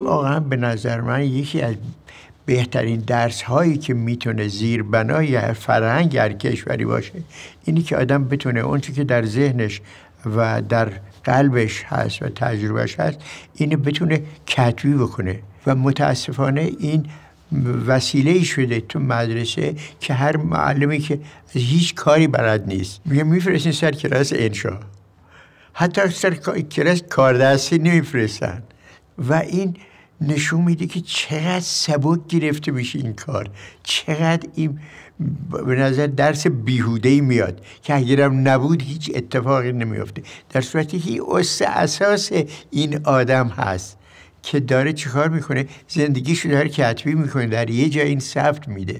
واقعا به نظر من یکی از بهترین درس هایی که میتونه زیر بنای فرهنگ هر کشوری باشه اینی که آدم بتونه اون که در ذهنش و در قلبش هست و تجربهش هست اینو بتونه کتبی بکنه و متاسفانه این وسیله شده تو مدرسه که هر معلمی که از هیچ کاری بلد نیست میگه میفرستین سر کلاس انشا حتی سر کلاس کاردستی نمیفرستن و این نشون میده که چقدر سبک گرفته میشه این کار چقدر این به نظر درس بیهوده میاد که اگرم نبود هیچ اتفاقی نمیافته در صورتی که اس اساس این آدم هست که داره چیکار میکنه زندگیشو داره کتبی میکنه در یه جا این ثبت میده